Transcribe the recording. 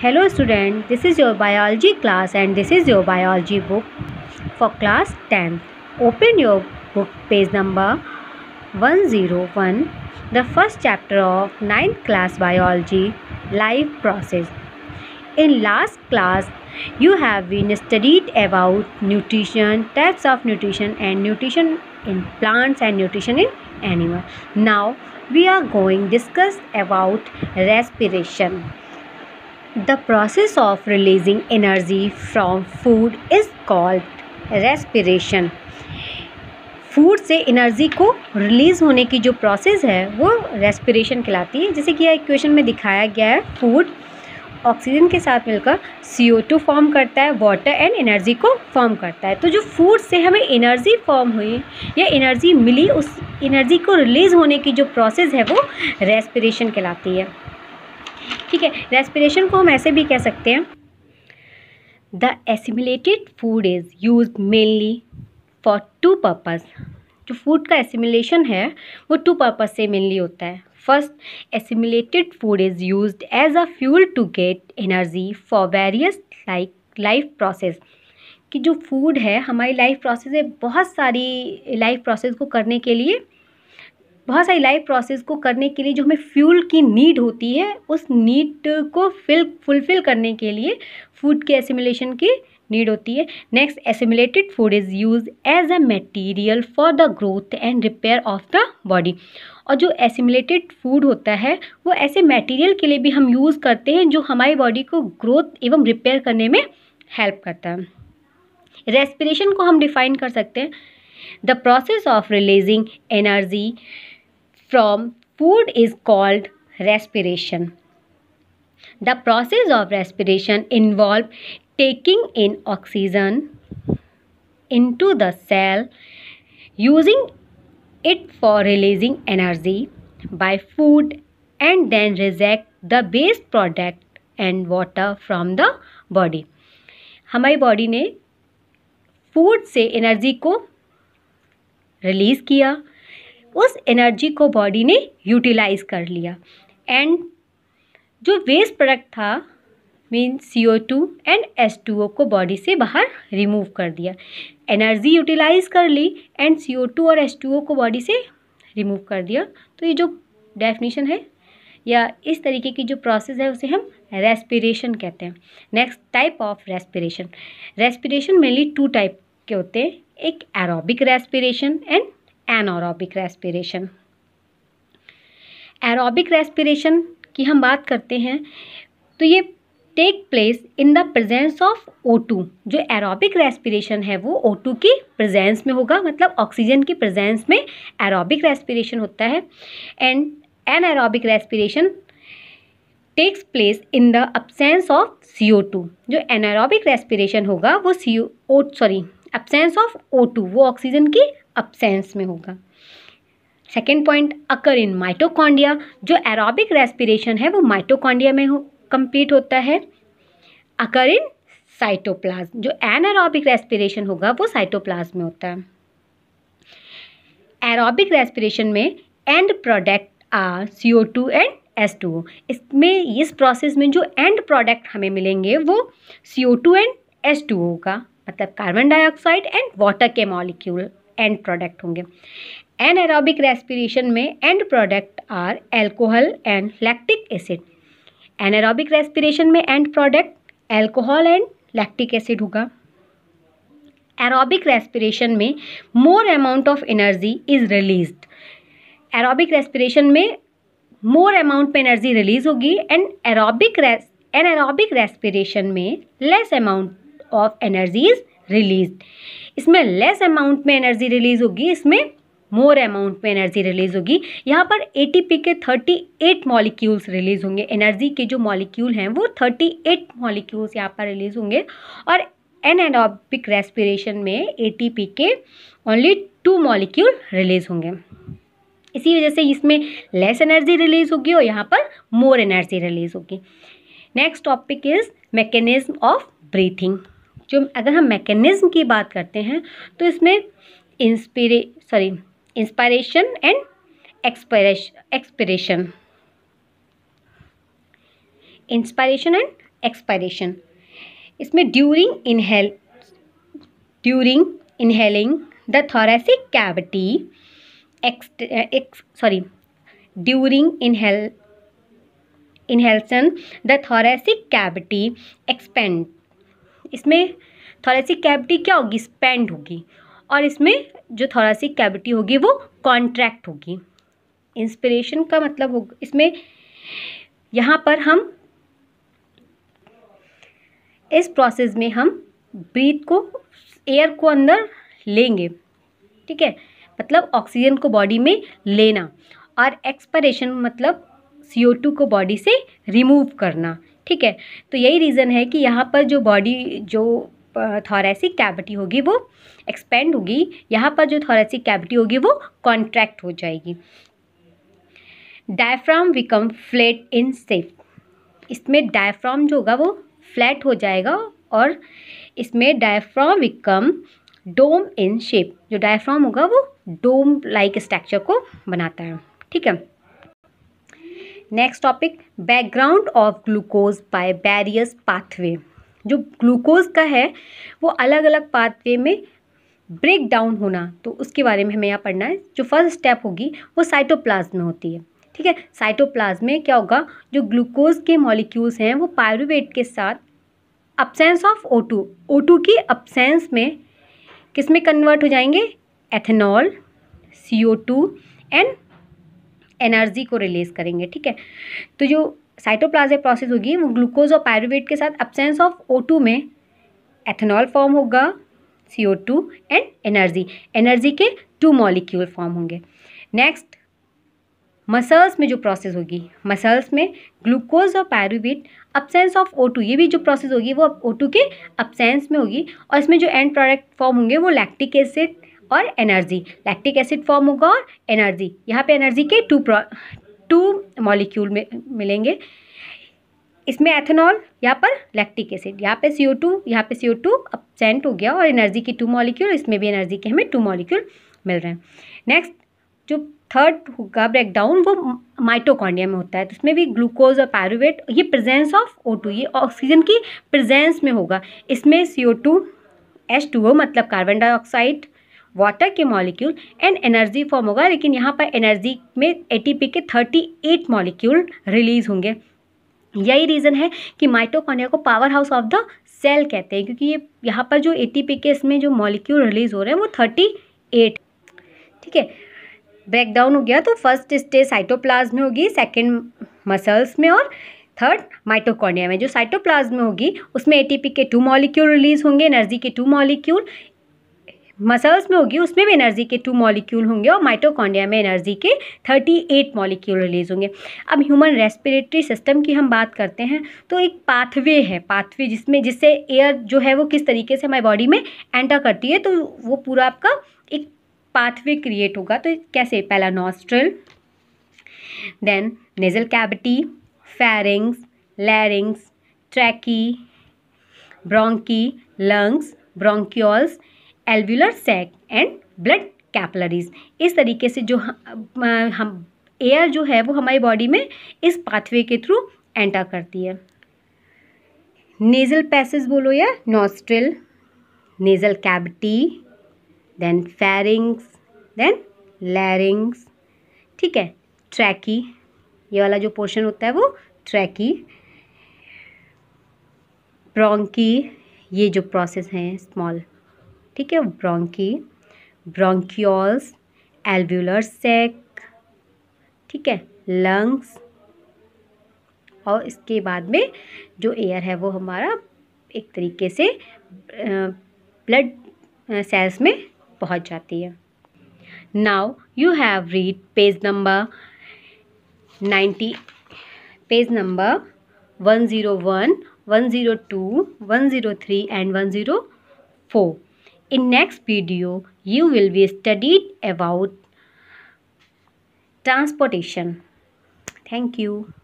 Hello student, this is your biology class and this is your biology book for class 10. Open your book page number 101, the first chapter of 9th class biology, life process. In last class, you have been studied about nutrition, types of nutrition and nutrition in plants and nutrition in animal. Now, we are going discuss about respiration. The process of releasing energy from food is called respiration food से energy को release होने की जो process है वो respiration कहलाती है जैसे कि यह इक्वेशन में दिखाया गया है फूड ऑक्सीजन के साथ मिलकर सी ओ टू फॉर्म करता है वाटर एंड एनर्जी को फॉर्म करता है तो जो फूड से हमें एनर्जी फॉर्म हुई या एनर्जी मिली उस एनर्जी को रिलीज़ होने की जो प्रोसेस है वो रेस्पिरेशन कहलाती है ठीक है रेस्पिरेशन को हम ऐसे भी कह सकते हैं the assimilated food is use mainly for two purpose जो फूड का एसिमिलेशन है वो टू पर्पज़ से मेनली होता है first assimilated food is use as a fuel to get energy for various like life process कि जो फूड है हमारी लाइफ प्रोसेस है बहुत सारी लाइफ प्रोसेस को करने के लिए बहुत सारी लाइफ प्रोसेस को करने के लिए जो हमें फ्यूल की नीड होती है उस नीड को फिल फुलफिल करने के लिए फूड के एसिमुलेशन की नीड होती है next assimilated food is use as a material for the growth and repair of the body और जो एसिमुलेटेड फूड होता है वो ऐसे मटेरियल के लिए भी हम यूज़ करते हैं जो हमारी बॉडी को ग्रोथ एवं रिपेयर करने में हेल्प करता है रेस्पिरेशन को हम डिफाइन कर सकते हैं the process of releasing energy from food is called respiration. The process of respiration involve taking in oxygen into the cell, using it for releasing energy by food and then reject the waste product and water from the body हमारी body ने food से energy को release किया उस energy को body ने utilise कर लिया एंड जो वेस्ट प्रोडक्ट था mean C O two and S two O को बॉडी से बाहर रिमूव कर दिया एनर्जी यूटिलाइज कर ली एंड सी ओ टू और एस टू ओ को बॉडी से रिमूव कर दिया तो ये जो डेफिनेशन है या इस तरीके की जो प्रोसेस है उसे हम रेस्पिरेशन कहते हैं next type of respiration respiration mainly two type के होते हैं एक aerobic respiration and anaerobic respiration aerobic respiration की हम बात करते हैं तो ये take place in the presence of two जो एरोबिक रेस्पिरेशन है वो टू की प्रेजेंस में होगा मतलब ऑक्सीजन की प्रेजेंस में एरोबिक रेस्पिरेशन होता है and an aerobic respiration takes place in the absence of C O two जो एनारोबिक रेस्पिरेशन होगा वो C O sorry absence of O two वो ऑक्सीजन की अब्सेंस में होगा second point occur in mitochondria जो एरोबिक रेस्पिरेशन है वो माइटोकॉन्डिया में हो कंप्लीट होता है अकर इन साइटोप्लाज्म जो एरोबिक रेस्पिरेशन होगा वो साइटोप्लाज्म में होता है एरोबिक रेस्पिरेशन में end product are C O two and S two इसमें इस प्रोसेस में जो एंड प्रोडक्ट हमें मिलेंगे वो C O two and S two होगा मतलब कार्बन डाइऑक्साइड एंड वाटर के मॉलिक्यूल एंड प्रोडक्ट होंगे एरोबिक रेस्पिरेशन में end product are alcohol and lactic acid aerobic respiration में end product alcohol and lactic acid होगा एरोबिक रेस्पिरेशन में more amount of energy is release aerobic respiration में more amount में energy release होगी and aerobic an aerobic respiration में less amount of energy is release इसमें less amount में energy release होगी इसमें मोर अमाउंट में एनर्जी रिलीज होगी यहाँ पर ए के 38 मॉलिक्यूल्स रिलीज होंगे एनर्जी के जो मॉलिक्यूल हैं वो 38 मॉलिक्यूल्स यहाँ पर रिलीज होंगे और एन एनोबिक रेस्पिरेशन में ए के ओनली टू मॉलिक्यूल रिलीज होंगे इसी वजह से इसमें लेस एनर्जी रिलीज होगी और यहाँ पर मोर एनर्जी रिलीज होगी next topic is mechanism of breathing जो अगर हम मैकेनिज़्म की बात करते हैं तो इसमें inspire sorry inspiration and expiration expiration inspiration and expiration इसमें during inhale during inhaling the thoracic cavity ex sorry during inhale inhalation the thoracic cavity expand इसमें सी कैविटी क्या होगी स्पेंड होगी और इसमें जो सी कैविटी होगी वो कॉन्ट्रैक्ट होगी इंस्पिरेशन का मतलब हो इसमें यहाँ पर हम इस प्रोसेस में हम ब्रीथ को एयर को अंदर लेंगे ठीक है मतलब ऑक्सीजन को बॉडी में लेना और एक्सपरेशन मतलब सीओ टू को बॉडी से रिमूव करना ठीक है तो यही रीज़न है कि यहाँ पर जो बॉडी जो थॉरेसिक कैविटी होगी वो एक्सपेंड होगी यहाँ पर जो थॉरेसिक कैविटी होगी वो कॉन्ट्रैक्ट हो जाएगी diaphragm become flat in shape इसमें डायफ्राम जो होगा वो फ्लैट हो जाएगा और इसमें diaphragm become dome in shape जो डायफ्राम होगा वो डोम लाइक स्ट्रक्चर को बनाता है ठीक है नेक्स्ट टॉपिक बैकग्राउंड of glucose by various pathway जो ग्लूकोज का है वो अलग अलग पाथवे में ब्रेक डाउन होना तो उसके बारे में हमें यहाँ पढ़ना है जो फर्स्ट स्टेप होगी वो साइटोप्लाज्म में होती है ठीक है साइटोप्लाज्म में क्या होगा जो ग्लूकोज के मॉलिक्यूल्स हैं वो पायरुवेट के साथ अपसेंस ऑफ ओटू ओटू की अपसेंस में किस में कन्वर्ट हो जाएंगे ethanol C O two and energy को रिलीज़ करेंगे ठीक है तो जो साइटोप्लाजे प्रोसेस होगी वो ग्लूकोज और पायरुवेट के साथ अब्सेंस ऑफ ओ में एथेनॉल फॉर्म होगा C O two and energy energy के टू मॉलिक्यूल फॉर्म होंगे नेक्स्ट मसल्स में जो प्रोसेस होगी मसल्स में ग्लूकोज और pyruvate absence of O two ये भी जो प्रोसेस होगी वो ओ टू के अपसेंस में होगी और इसमें जो एंड प्रोडक्ट फॉर्म होंगे वो लैक्टिक एसिड और एनर्जी लैक्टिक एसिड फॉर्म होगा और एनर्जी यहाँ पे एनर्जी के टू टू मॉलिक्यूल में मिलेंगे इसमें एथेनॉल यहाँ पर लैक्टिक एसिड यहाँ पे ओ टू यहाँ सी ओ टू अपसेंट हो गया और एनर्जी के टू मॉलिक्यूल इसमें भी एनर्जी के हमें टू मॉलिक्यूल मिल रहे हैं नेक्स्ट जो थर्ड होगा ब्रेकडाउन वो माइटोकॉन्ड्रिया में होता है तो इसमें भी ग्लूकोज और पैरोवेट ये प्रेजेंस ऑफ ओ टू ये ऑक्सीजन की प्रेजेंस में होगा इसमें C O two H two O मतलब कार्बन डाइऑक्साइड वाटर के मॉलिक्यूल एंड एनर्जी फॉर्म होगा लेकिन यहाँ पर एनर्जी में ए के 38 मॉलिक्यूल रिलीज होंगे यही रीज़न है कि माइटोकॉन्ड्रिया को power house of the cell कहते हैं क्योंकि ये यहाँ पर जो एटीपी के इसमें जो मॉलिक्यूल रिलीज हो रहे हैं वो थर्टी एट ठीक है ब्रेकडाउन हो गया तो फर्स्ट स्टेज साइटोप्लाज्म में होगी सेकंड मसल्स में और थर्ड माइटोकॉन्ड्रिया में जो साइटोप्लाज्म में होगी उसमें एटीपी के टू मॉलिक्यूल रिलीज होंगे एनर्जी के टू मॉलिक्यूल मसल्स में होगी उसमें भी एनर्जी के टू मॉलिक्यूल होंगे और माइटोकॉन्ड्रिया में एनर्जी के थर्टी एट मॉलिक्यूल रिलीज होंगे अब ह्यूमन रेस्पिरेटरी सिस्टम की हम बात करते हैं तो एक पाथवे है पाथवे जिसमें जिससे एयर जो है वो किस तरीके से हमारी बॉडी में एंटर करती है तो वो पूरा आपका एक पाथवे क्रिएट होगा तो कैसे पहला nostril then nasal cavity pharynx larynx trachea bronchi lungs bronchioles alveolar sac and blood capillaries इस तरीके से जो हम एयर जो है वो हमारी बॉडी में इस पाथवे के थ्रू एंटर करती है नेज़ल पैसेज बोलो या nostril nasal cavity then pharynx then larynx ठीक है ट्रैकी ये वाला जो पोर्शन होता है वो ट्रैकी ब्रोंकी ये जो प्रोसेस हैं स्मॉल ठीक है ब्रोंकी ब्रोंकियोल्स एल्व्यूलर सेक ठीक है लंग्स और इसके बाद में जो एयर है वो हमारा एक तरीके से ब्लड सेल्स में पहुंच जाती है now you have read page number ninety page number one zero one one zero two one zero three and one zero four In next video, you will be studied about transportation. Thank you.